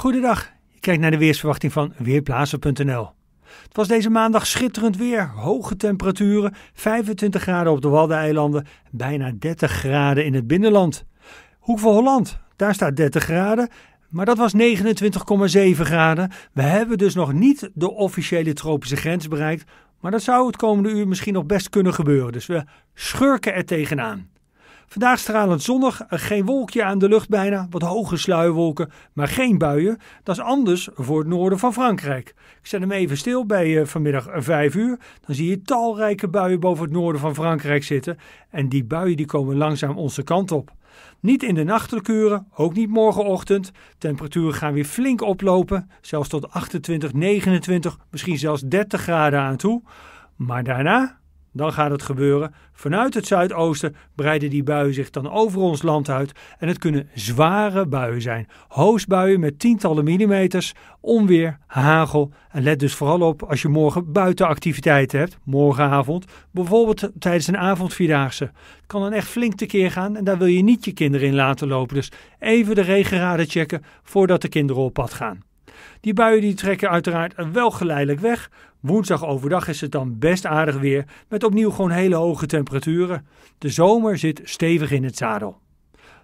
Goedendag, je kijkt naar de weersverwachting van Weerplaatsen.nl. Het was deze maandag schitterend weer, hoge temperaturen, 25 graden op de Waddeneilanden, bijna 30 graden in het binnenland. Hoek van Holland, daar staat 30 graden, maar dat was 29,7 graden. We hebben dus nog niet de officiële tropische grens bereikt, maar dat zou het komende uur misschien nog best kunnen gebeuren, dus we schurken er tegenaan. Vandaag stralend zonnig, geen wolkje aan de lucht bijna, wat hoge sluiwolken, maar geen buien. Dat is anders voor het noorden van Frankrijk. Ik zet hem even stil bij eh, vanmiddag 5 uur. Dan zie je talrijke buien boven het noorden van Frankrijk zitten. En die buien die komen langzaam onze kant op. Niet in de nachtelijke ook niet morgenochtend. Temperaturen gaan weer flink oplopen, zelfs tot 28, 29, misschien zelfs 30 graden aan toe. Maar daarna dan gaat het gebeuren. Vanuit het zuidoosten breiden die buien zich dan over ons land uit. En het kunnen zware buien zijn. Hoosbuien met tientallen millimeters, onweer, hagel. En let dus vooral op als je morgen buitenactiviteiten hebt, morgenavond. Bijvoorbeeld tijdens een avondvierdaagse. Het kan een echt flink tekeer gaan en daar wil je niet je kinderen in laten lopen. Dus even de regenraden checken voordat de kinderen op pad gaan. Die buien die trekken uiteraard wel geleidelijk weg. Woensdag overdag is het dan best aardig weer met opnieuw gewoon hele hoge temperaturen. De zomer zit stevig in het zadel.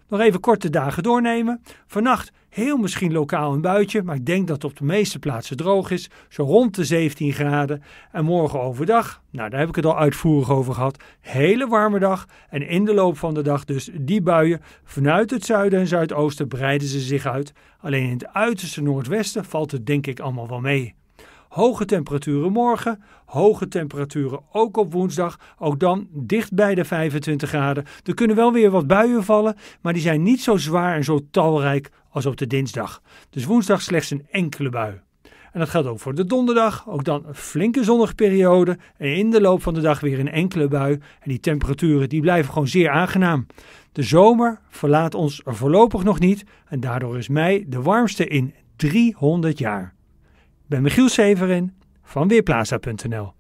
Nog even korte dagen doornemen. Vannacht Heel misschien lokaal een buitje, maar ik denk dat het op de meeste plaatsen droog is. Zo rond de 17 graden. En morgen overdag, nou daar heb ik het al uitvoerig over gehad. Hele warme dag. En in de loop van de dag dus die buien. Vanuit het zuiden en zuidoosten breiden ze zich uit. Alleen in het uiterste noordwesten valt het denk ik allemaal wel mee. Hoge temperaturen morgen, hoge temperaturen ook op woensdag. Ook dan dicht bij de 25 graden. Er kunnen wel weer wat buien vallen, maar die zijn niet zo zwaar en zo talrijk als op de dinsdag. Dus woensdag slechts een enkele bui. En dat geldt ook voor de donderdag. Ook dan een flinke zonnige periode. En in de loop van de dag weer een enkele bui. En die temperaturen die blijven gewoon zeer aangenaam. De zomer verlaat ons voorlopig nog niet. En daardoor is mei de warmste in 300 jaar ben Michiel Severin van Weerplaza.nl